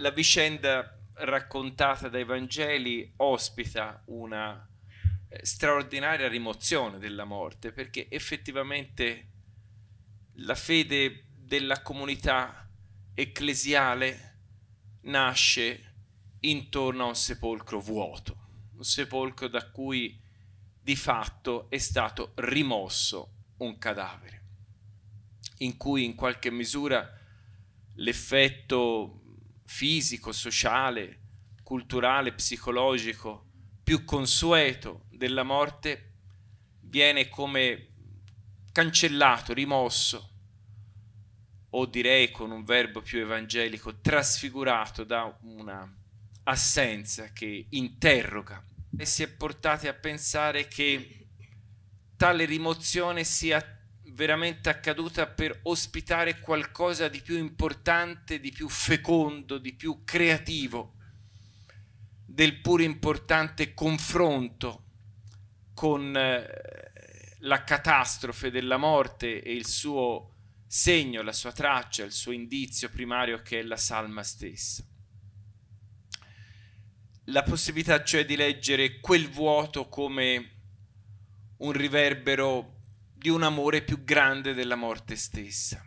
la vicenda raccontata dai Vangeli ospita una eh, straordinaria rimozione della morte, perché effettivamente la fede della comunità ecclesiale nasce intorno a un sepolcro vuoto, un sepolcro da cui di fatto è stato rimosso un cadavere, in cui in qualche misura l'effetto fisico, sociale, culturale, psicologico più consueto della morte viene come cancellato, rimosso, o direi con un verbo più evangelico, trasfigurato da una assenza che interroga. E si è portati a pensare che tale rimozione sia veramente accaduta per ospitare qualcosa di più importante, di più fecondo, di più creativo del pur importante confronto con eh, la catastrofe della morte e il suo segno, la sua traccia, il suo indizio primario che è la salma stessa. La possibilità cioè di leggere quel vuoto come un riverbero di un amore più grande della morte stessa.